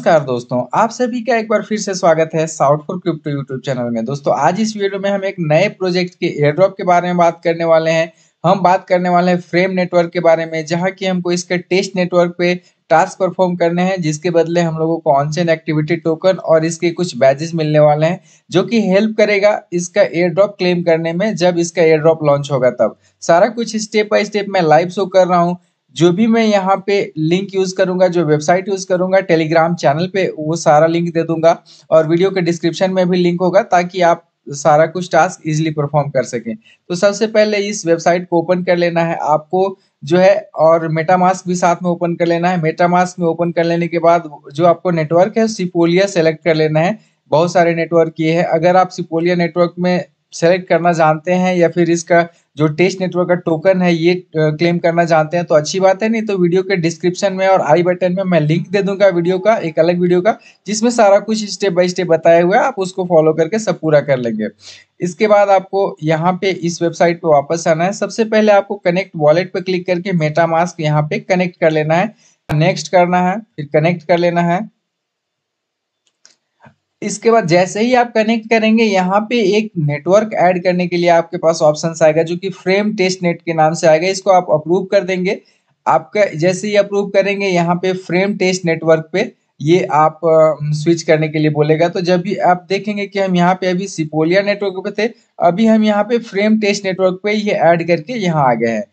नमस्कार दोस्तों आप सभी का एक बार फिर से स्वागत है south for crypto YouTube channel में दोस्तों आज इस वीडियो में हम एक नए प्रोजेक्ट के ड्रॉप के बारे में बात करने वाले हैं हम बात करने वाले हैं फ्रेम नेटवर्क के बारे में जहां कि हमको इसके टेस्ट नेटवर्क पे टास्क परफॉर्म करने हैं जिसके बदले हम लोगों को ऑनसेन एक्टिविटी टोकन और इसके कुछ बैजेस मिलने वाले हैं जो कि हेल्प करेगा इसका एयर ड्रॉप क्लेम करने में जब इसका एयर ड्रॉप लॉन्च होगा तब सारा कुछ स्टेप बाय स्टेप मैं लाइव शो कर रहा हूँ जो भी मैं यहाँ पे लिंक यूज करूंगा जो वेबसाइट यूज करूंगा टेलीग्राम चैनल पे वो सारा लिंक दे दूंगा और वीडियो के डिस्क्रिप्शन में भी लिंक होगा ताकि आप सारा कुछ टास्क इजिली परफॉर्म कर सकें तो सबसे पहले इस वेबसाइट को ओपन कर लेना है आपको जो है और मेटामास्क भी साथ में ओपन कर लेना है मेटामास्क में ओपन कर लेने के बाद जो आपको नेटवर्क है सिपोलिया सेलेक्ट कर लेना है बहुत सारे नेटवर्क ये है अगर आप सिपोलिया नेटवर्क में सेलेक्ट करना जानते हैं या फिर इसका जो टेस्ट नेटवर्क का टोकन है ये क्लेम करना चाहते हैं तो अच्छी बात है नहीं तो वीडियो के डिस्क्रिप्शन में और आई बटन में मैं लिंक दे दूंगा वीडियो का एक अलग वीडियो का जिसमें सारा कुछ स्टेप बाय स्टेप बताया हुआ है आप उसको फॉलो करके सब पूरा कर लेंगे इसके बाद आपको यहाँ पे इस वेबसाइट पे वापस आना है सबसे पहले आपको कनेक्ट वॉलेट पर क्लिक करके मेटा मास्क यहाँ पे कनेक्ट कर लेना है नेक्स्ट करना है फिर कनेक्ट कर लेना है इसके बाद जैसे ही आप कनेक्ट करेंगे यहाँ पे एक नेटवर्क ऐड करने के लिए आपके पास ऑप्शन आएगा जो कि फ्रेम टेस्ट नेट के नाम से आएगा इसको आप अप्रूव कर देंगे आपका जैसे ही अप्रूव करेंगे यहाँ पे फ्रेम टेस्ट नेटवर्क पे ये आप स्विच करने के लिए बोलेगा तो जब भी आप देखेंगे कि हम यहाँ पे अभी सिपोलिया नेटवर्क पे थे अभी हम यहाँ पे फ्रेम टेस्ट नेटवर्क पे ये ऐड करके यहाँ आ गए हैं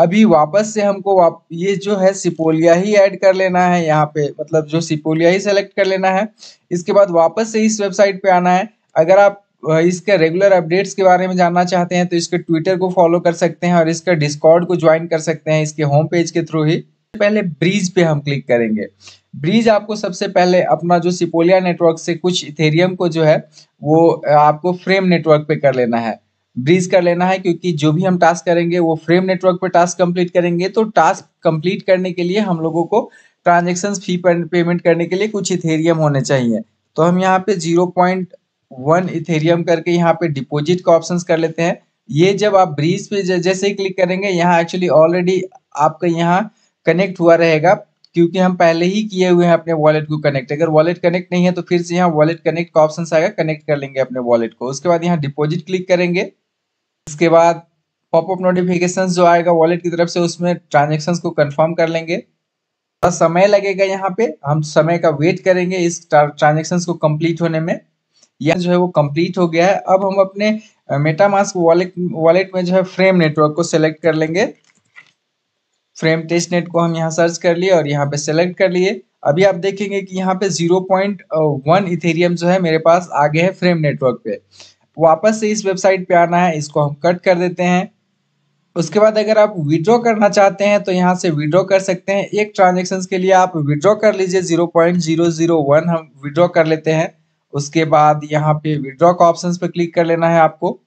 अभी वापस से हमको वाप ये जो है सिपोलिया ही ऐड कर लेना है यहाँ पे मतलब जो सिपोलिया ही सेलेक्ट कर लेना है इसके बाद वापस से इस वेबसाइट पे आना है अगर आप इसके रेगुलर अपडेट्स के बारे में जानना चाहते हैं तो इसके ट्विटर को फॉलो कर सकते हैं और इसका डिस्कॉर्ड को ज्वाइन कर सकते हैं इसके होम पेज के थ्रू ही पहले ब्रिज पे हम क्लिक करेंगे ब्रिज आपको सबसे पहले अपना जो सिपोलिया नेटवर्क से कुछ इथेरियम को जो है वो आपको फ्रेम नेटवर्क पे कर लेना है ब्रीज कर लेना है क्योंकि जो भी हम टास्क करेंगे वो फ्रेम नेटवर्क पर टास्क कंप्लीट करेंगे तो टास्क कंप्लीट करने के लिए हम लोगों को ट्रांजेक्शन फी पेमेंट करने के लिए कुछ इथेरियम होने चाहिए तो हम यहाँ पे जीरो पॉइंट वन इथेरियम करके यहाँ पे डिपोजिट का ऑप्शन कर लेते हैं ये जब आप ब्रीज पे जैसे ही क्लिक करेंगे यहाँ एक्चुअली ऑलरेडी आपका यहाँ कनेक्ट हुआ रहेगा क्योंकि हम पहले ही किए हुए हैं अपने वॉलेट को कनेक्ट अगर वॉलेट कनेक्ट नहीं है तो फिर से यहाँ वॉलेट कनेक्ट का ऑप्शन आएगा कनेक्ट कर लेंगे अपने वॉलेट को उसके बाद यहाँ डिपॉजिट क्लिक करेंगे इसके बाद पॉपअप नोटिफिकेशन जो आएगा वॉलेट की तरफ से उसमें ट्रांजेक्शन को कन्फर्म कर लेंगे समय लगेगा यहाँ पे हम समय का वेट करेंगे इस ट्रांजेक्शन को कम्प्लीट होने में यह जो है वो कम्प्लीट हो गया है अब हम अपने मेटामास्क वॉलेट वॉलेट में जो है फ्रेम नेटवर्क को सेलेक्ट कर लेंगे फ्रेम टेस्ट नेट को हम यहाँ सर्च कर लिए और यहाँ पे सेलेक्ट कर लिए अभी आप देखेंगे कि यहाँ पे 0.1 इथेरियम जो है मेरे पास आगे है फ्रेम नेटवर्क पे वापस से इस वेबसाइट पे आना है इसको हम कट कर देते हैं उसके बाद अगर आप विड्रॉ करना चाहते हैं तो यहाँ से विड्रॉ कर सकते हैं एक ट्रांजेक्शन के लिए आप विड्रॉ कर लीजिए zero point zero zero one हम विड्रॉ कर लेते हैं उसके बाद यहाँ पे विड्रॉ का ऑप्शन पर क्लिक कर लेना है आपको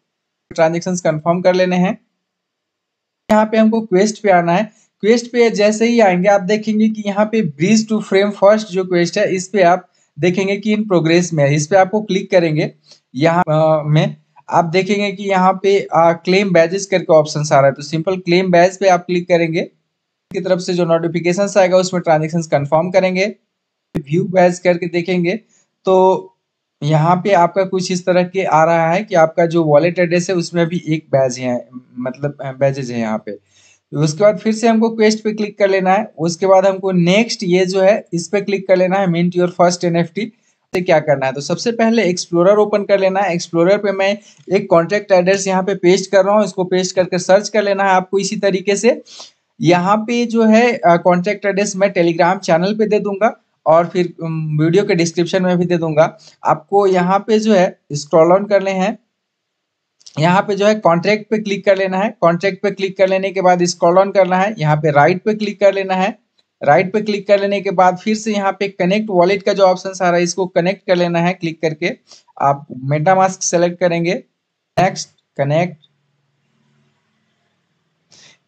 ट्रांजेक्शन कन्फर्म कर लेने हैं यहाँ पे हमको क्वेस्ट पे आना है क्वेस्ट पे जैसे ही आएंगे आप देखेंगे कि यहाँ पे ब्रिज टू फ्रेम फर्स्ट जो क्वेस्ट है इस पे आप देखेंगे कि इन प्रोग्रेस में है इस पे आपको क्लिक करेंगे यहाँ में आप देखेंगे कि यहाँ पे क्लेम बैजेस करके ऑप्शन आ रहा है तो सिंपल क्लेम बैज पे आप क्लिक करेंगे की तरफ से जो नोटिफिकेशन आएगा उसमें ट्रांजेक्शन कन्फर्म करेंगे व्यू बैज करके देखेंगे तो यहाँ पे आपका कुछ इस तरह के आ रहा है कि आपका जो वॉलेट एड्रेस है उसमें भी एक बैज है मतलब बैजेज है यहाँ पे उसके बाद फिर से हमको क्वेस्ट पे क्लिक कर लेना है उसके बाद हमको नेक्स्ट ये जो है इस पे क्लिक कर लेना है मिंट योर फर्स्ट एनएफटी से क्या करना है तो सबसे पहले एक्सप्लोरर ओपन कर लेना है एक्सप्लोरर पे मैं एक कॉन्टैक्ट एड्रेस यहाँ पे पेस्ट कर रहा हूँ इसको पेस्ट करके सर्च कर लेना है आपको इसी तरीके से यहाँ पे जो है कॉन्टैक्ट एड्रेस मैं टेलीग्राम चैनल पे दे दूंगा और फिर वीडियो के डिस्क्रिप्शन में भी दे दूंगा आपको यहाँ पे जो है स्क्रॉल ऑन करने हैं यहाँ पे जो है कॉन्ट्रैक्ट पे क्लिक कर लेना है कॉन्ट्रैक्ट पे क्लिक कर लेने के बाद स्क्रॉल ऑन करना है यहाँ पे राइट पे क्लिक कर लेना है राइट पे क्लिक कर लेने के बाद फिर से यहाँ पे कनेक्ट वॉलेट का जो ऑप्शन आ रहा है इसको कनेक्ट कर लेना है क्लिक करके आप मेटामास्क सेलेक्ट करेंगे नेक्स्ट कनेक्ट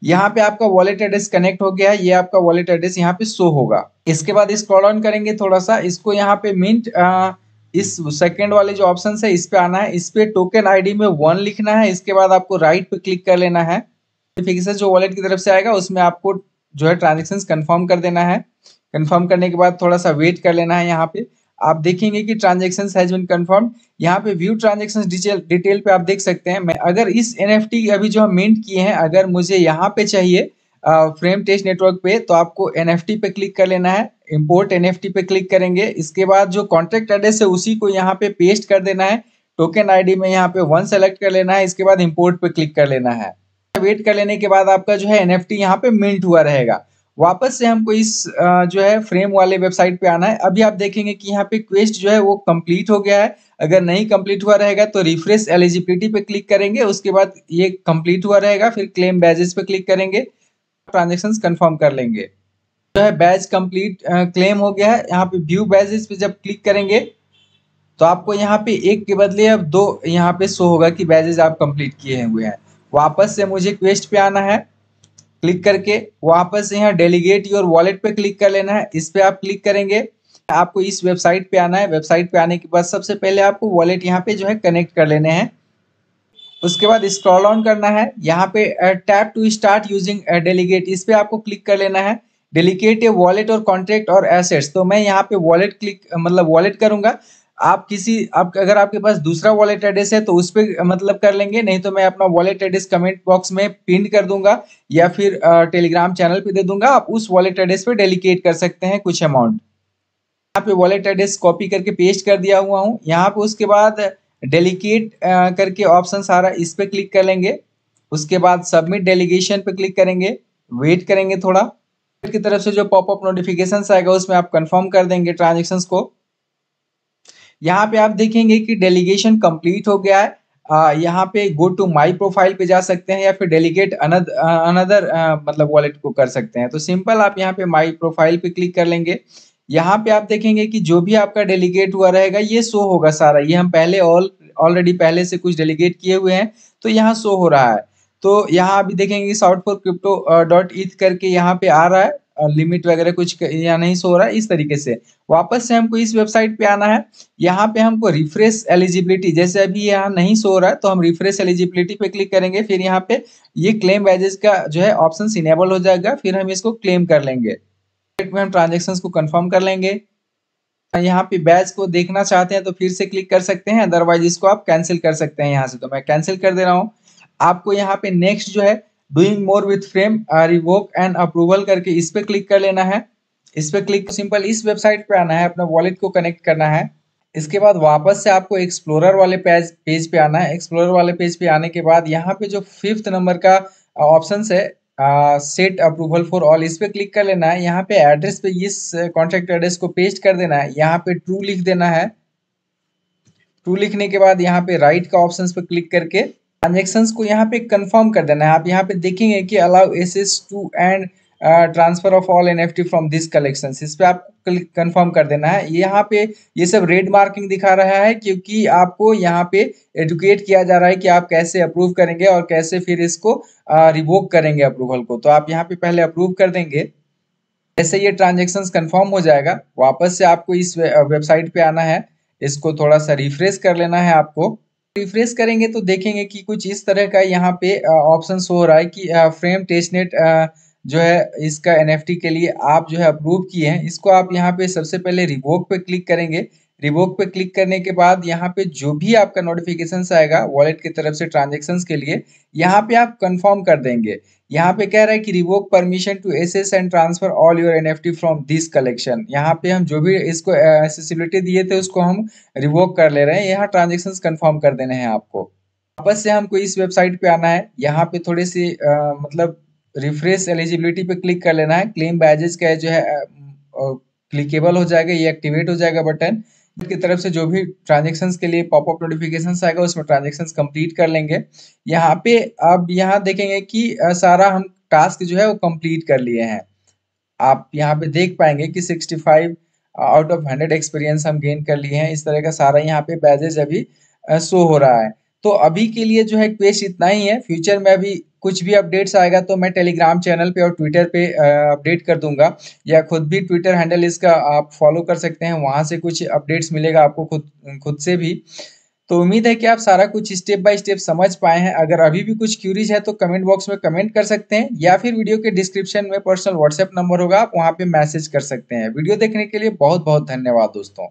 यहाँ पे आपका वॉलेट एड्रेस कनेक्ट हो गया है ये आपका वॉलेट एड्रेस यहाँ पे शो होगा इसके बाद इस कॉल ऑन करेंगे थोड़ा सा इसको यहाँ पे मिंट आ, इस सेकेंड वाले जो ऑप्शन है इस पे आना है इस पे टोकन आईडी में वन लिखना है इसके बाद आपको राइट पे क्लिक कर लेना है जो वॉलेट की तरफ से आएगा उसमें आपको जो है ट्रांजेक्शन कन्फर्म कर देना है कन्फर्म करने के बाद थोड़ा सा वेट कर लेना है यहाँ पे आप देखेंगे कि ट्रांजेक्शन हैज बिन कन्फर्म यहाँ पे व्यू ट्रांजेक्शन डिटेल डिटेल पे आप देख सकते हैं मैं अगर इस एन एफ टी अभी जो हम मेंट किए हैं अगर मुझे यहाँ पे चाहिए फ्रेम टेस्ट नेटवर्क पे तो आपको एन एफ टी पे क्लिक कर लेना है इम्पोर्ट एन एफ टी पे क्लिक करेंगे इसके बाद जो कॉन्ट्रैक्ट एड्रेस है उसी को यहाँ पे पेस्ट कर देना है टोकन डी में यहाँ पे वन सेलेक्ट कर लेना है इसके बाद इम्पोर्ट पे क्लिक कर लेना है वेट कर लेने के बाद आपका जो है एन एफ टी यहाँ पे मिंट हुआ रहेगा वापस से हमको इस जो है फ्रेम वाले वेबसाइट पे आना है अभी आप देखेंगे कि यहाँ पे क्वेस्ट जो है वो कंप्लीट हो गया है अगर नहीं कंप्लीट हुआ रहेगा तो रिफ्रेश एलिजिबिलिटी पे क्लिक करेंगे उसके बाद ये कंप्लीट हुआ रहेगा फिर क्लेम बैजेस पे क्लिक करेंगे ट्रांजेक्शन कंफर्म कर लेंगे जो है बैज कम्प्लीट क्लेम हो गया है यहाँ पे व्यू बैजेस पे जब क्लिक करेंगे तो आपको यहाँ पे एक के बदले अब दो यहाँ पे शो होगा कि बैजेज आप कंप्लीट किए हुए हैं वापस से मुझे क्वेस्ट पे आना है क्लिक करके वापस से यहाँ डेलीगेट योर वॉलेट पे क्लिक कर लेना है इस पर आप क्लिक करेंगे आपको इस वेबसाइट पे आना है वेबसाइट पे आने के बाद सबसे पहले आपको वॉलेट यहाँ पे जो है कनेक्ट कर लेने हैं उसके बाद स्क्रॉल ऑन करना है यहाँ पे tap to start using delegate इस पर आपको क्लिक कर लेना है डेलीगेट वॉलेट और कॉन्ट्रैक्ट और एसेट्स तो मैं यहाँ पे वॉलेट क्लिक मतलब वॉलेट करूंगा आप किसी आप अगर आपके पास दूसरा वॉलेट एड्रेस है तो उस पर मतलब कर लेंगे नहीं तो मैं अपना वॉलेट एड्रेस कमेंट बॉक्स में पिन कर दूंगा या फिर टेलीग्राम चैनल पे दे दूंगा आप उस वॉलेट एड्रेस पे डेलीकेट कर सकते हैं कुछ अमाउंट यहाँ पे वॉलेट एड्रेस कॉपी करके पेस्ट कर दिया हुआ हूँ यहाँ पे उसके बाद डेलीकेट करके ऑप्शन सारा इस पर क्लिक कर लेंगे उसके बाद सबमिट डेलीगेशन पे क्लिक करेंगे वेट करेंगे थोड़ा की तरफ से जो पॉपअप नोटिफिकेशन आएगा उसमें आप कन्फर्म कर देंगे ट्रांजेक्शन को यहाँ पे आप देखेंगे कि डेलीगेशन कंप्लीट हो गया है आ, यहाँ पे गो टू माई प्रोफाइल पे जा सकते हैं या फिर डेलीगेट अनदर मतलब वॉलेट को कर सकते हैं तो सिंपल आप यहाँ पे माई प्रोफाइल पे क्लिक कर लेंगे यहाँ पे आप देखेंगे कि जो भी आपका डेलीगेट हुआ रहेगा ये शो होगा सारा ये हम पहले ऑल ऑलरेडी पहले से कुछ डेलीगेट किए हुए हैं तो यहाँ शो हो रहा है तो यहाँ अभी देखेंगे shout for crypto dot eth करके यहाँ पे आ रहा है लिमिट वगैरह कुछ या नहीं सो रहा है इस तरीके से वापस से हमको इस वेबसाइट पे आना है यहाँ पे हमको रिफ्रेश एलिजिबिलिटी जैसे अभी यहाँ नहीं सो रहा है तो हम रिफ्रेश एलिजिबिलिटी पे क्लिक करेंगे फिर यहाँ पे ये क्लेम बैजेस का जो है ऑप्शन इनेबल हो जाएगा फिर हम इसको क्लेम कर लेंगे हम ट्रांजेक्शन को कन्फर्म कर लेंगे यहाँ पे बैच को देखना चाहते हैं तो फिर से क्लिक कर सकते हैं अदरवाइज इसको आप कैंसिल कर सकते हैं यहाँ से तो मैं कैंसिल कर दे रहा हूँ आपको यहाँ पे नेक्स्ट जो है doing more with frame revoke and approval करके इस पे क्लिक कर लेना है इस पे क्लिक सिंपल इस वेबसाइट पे आना है अपने वॉलेट को कनेक्ट करना है इसके बाद वापस से आपको एक्सप्लोरर वाले पेज पेज पे आना है एक्सप्लोरर वाले पेज पे आने के बाद यहाँ पे जो फिफ्थ नंबर का ऑप्शन uh, है सेट अप्रूवल फॉर ऑल इस पे क्लिक कर लेना है यहाँ पे एड्रेस पे इस कॉन्ट्रैक्ट uh, एड्रेस को पेस्ट कर देना है यहाँ पे ट्रू लिख देना है ट्रू लिखने के बाद यहाँ पे राइट का ऑप्शन पे क्लिक करके ट्रांजेक्शन को यहाँ पे कंफर्म कर देना है आप यहाँ पे देखेंगे कि allow access to and transfer of all N F T from this collection इस पर आप कंफर्म कर देना है यहाँ पे ये सब रेड मार्किंग दिखा रहा है क्योंकि आपको यहाँ पे एडुकेट किया जा रहा है कि आप कैसे अप्रूव करेंगे और कैसे फिर इसको रिवोक uh, करेंगे अप्रूवल को तो आप यहाँ पे पहले अप्रूव कर देंगे जैसे ये ट्रांजेक्शन कन्फर्म हो जाएगा वापस से आपको इस वेबसाइट uh, पे आना है इसको थोड़ा सा रिफ्रेश कर लेना है आपको रिफ्रेश करेंगे तो देखेंगे कि कुछ इस तरह का यहाँ पे ऑप्शन हो रहा है कि फ्रेम टेस्टनेट जो है इसका एन के लिए आप जो है अप्रूव किए हैं इसको आप यहाँ पे सबसे पहले रिवोक पे क्लिक करेंगे रिवोक पे क्लिक करने के बाद यहाँ पे जो भी आपका नोटिफिकेशन आएगा वॉलेट की तरफ से ट्रांजेक्शन के लिए यहाँ पे आप कंफर्म कर देंगे यहाँ पे कह रहा है कि revoke permission to access and transfer all your NFT from this collection यहाँ पे हम जो भी इसको एसेसिबिलिटी दिए थे उसको हम रिवोक कर ले रहे हैं यहाँ ट्रांजेक्शन कन्फर्म कर देने हैं आपको वापस से हमको इस वेबसाइट पे आना है यहाँ पे थोड़े से मतलब रिफ्रेश एलिजिबिलिटी पे क्लिक कर लेना है क्लेम बैजेज का जो है क्लिकेबल हो जाएगा ये एक्टिवेट हो जाएगा बटन की तरफ से जो भी ट्रांजेक्शन के लिए पॉपअप नोटिफिकेशन आएगा उसमें ट्रांजेक्शन कंप्लीट कर लेंगे यहाँ पे अब यहाँ देखेंगे कि सारा हम टास्क जो है वो कंप्लीट कर लिए हैं आप यहाँ पे देख पाएंगे कि 65 आउट ऑफ 100 एक्सपीरियंस हम गेन कर लिए हैं इस तरह का सारा यहाँ पे बैजेज अभी शो हो रहा है तो अभी के लिए जो है क्वेश्चन इतना ही है फ्यूचर में अभी कुछ भी अपडेट्स आएगा तो मैं टेलीग्राम चैनल पे और ट्विटर पे अपडेट कर दूंगा या खुद भी ट्विटर हैंडल इसका आप फॉलो कर सकते हैं वहाँ से कुछ अपडेट्स मिलेगा आपको खुद खुद से भी तो उम्मीद है कि आप सारा कुछ स्टेप बाय स्टेप समझ पाए हैं अगर अभी भी कुछ क्यूरीज है तो कमेंट बॉक्स में कमेंट कर सकते हैं या फिर वीडियो के डिस्क्रिप्शन में पर्सनल व्हाट्सएप नंबर होगा आप वहाँ पे मैसेज कर सकते हैं वीडियो देखने के लिए बहुत बहुत धन्यवाद दोस्तों